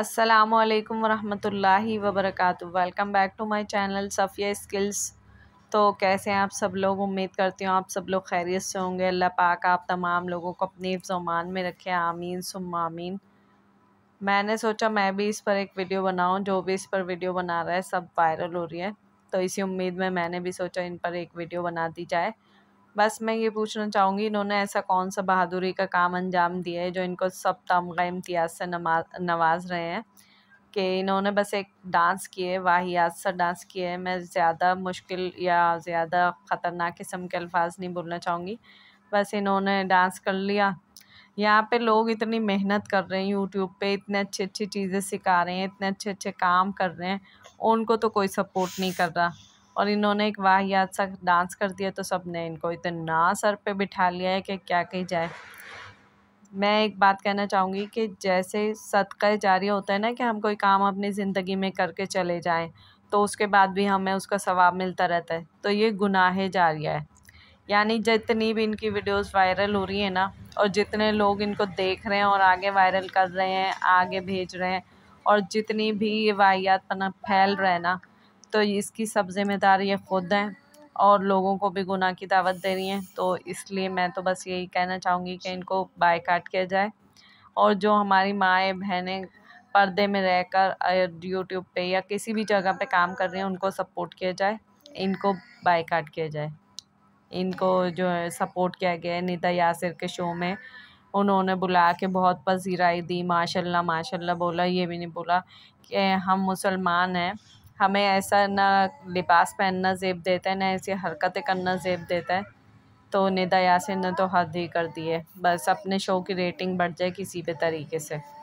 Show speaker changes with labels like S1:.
S1: असलकम वरहमतुल्लाहि वबरकatuh welcome back to my channel Safiya skills तो कैसे हैं आप सब लोग उम्मीद करती हूँ आप सब लोग खैरियत से होंगे अल्लाह पाक आप तमाम लोगों को अपने जमान में रखे आमीन सुम आमीन मैंने सोचा मैं भी इस पर एक वीडियो बनाऊँ जो भी इस पर वीडियो बना रहा है सब वायरल हो रही है तो इसी उम्मीद में मैंने भी सोचा इन पर एक वीडियो बना दी जाए बस मैं ये पूछना चाहूँगी इन्होंने ऐसा कौन सा बहादुरी का काम अंजाम दिया है जो इनको सब तमगा इम्तियाज़ से नमा नवाज रहे हैं कि इन्होंने बस एक डांस किए वाहियात सा डांस किए है मैं ज़्यादा मुश्किल या ज़्यादा ख़तरनाक किस्म के अल्फाज नहीं बोलना चाहूँगी बस इन्होंने डांस कर लिया यहाँ पे लोग इतनी मेहनत कर रहे हैं यूट्यूब पे इतने अच्छी अच्छी चीज़ें सिखा रहे हैं इतने अच्छे अच्छे काम कर रहे हैं उनको तो कोई सपोर्ट नहीं कर रहा और इन्होंने एक वाहियात सा डांस कर दिया तो सब ने इनको इतना सर पे बिठा लिया है कि क्या कही जाए मैं एक बात कहना चाहूँगी कि जैसे सदका जारी होता है ना कि हम कोई काम अपनी ज़िंदगी में करके चले जाएं तो उसके बाद भी हमें उसका सवाब मिलता रहता है तो ये गुनाह जारिया है यानी जितनी भी इनकी वीडियोस वायरल हो रही है ना और जितने लोग इनको देख रहे हैं और आगे वायरल कर रहे हैं आगे भेज रहे हैं और जितनी भी ये वाहियात पना फैल रहे हैं ना तो इसकी सब ज़िम्मेदारी ये ख़ुद हैं और लोगों को भी गुनाह की दावत दे रही हैं तो इसलिए मैं तो बस यही कहना चाहूँगी कि इनको बायकाट किया जाए और जो हमारी माएँ बहनें पर्दे में रहकर यूट्यूब पे या किसी भी जगह पे काम कर रही हैं उनको सपोर्ट किया जाए इनको बायकाट किया जाए इनको जो है सपोर्ट किया गया है निदा यासिर के शो में उन्होंने बुला के बहुत पसीराई दी माशाल्लाह माशाल्लाह बोला ये भी नहीं बोला कि हम मुसलमान हैं हमें ऐसा ना लिबास पहनना जेब देता है ना ऐसी हरकतें करना जेब देता है तो निदा यासिन ने तो हद ही कर दी है बस अपने शो की रेटिंग बढ़ जाए किसी भी तरीके से